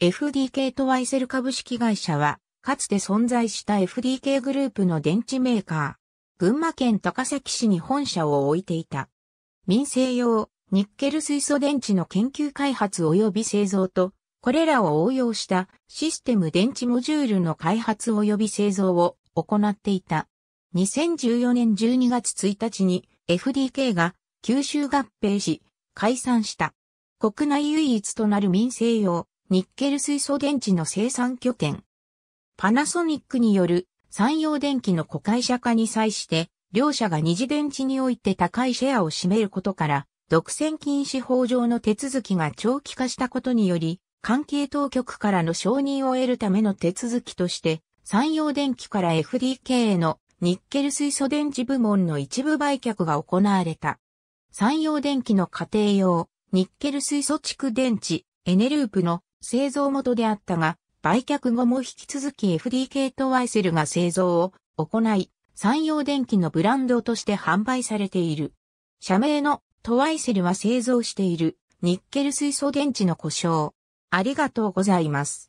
FDK トワイセル株式会社は、かつて存在した FDK グループの電池メーカー、群馬県高崎市に本社を置いていた。民生用、ニッケル水素電池の研究開発及び製造と、これらを応用したシステム電池モジュールの開発及び製造を行っていた。2014年12月1日に FDK が吸収合併し解散した。国内唯一となる民生用ニッケル水素電池の生産拠点。パナソニックによる山陽電機の子会社化に際して、両社が二次電池において高いシェアを占めることから、独占禁止法上の手続きが長期化したことにより、関係当局からの承認を得るための手続きとして、山陽電機から FDK へのニッケル水素電池部門の一部売却が行われた。山陽電機の家庭用、ニッケル水素蓄電池、エネループの製造元であったが、売却後も引き続き FDK とワイセルが製造を行い、産業電機のブランドとして販売されている。社名のトワイセルは製造しているニッケル水素電池の故障。ありがとうございます。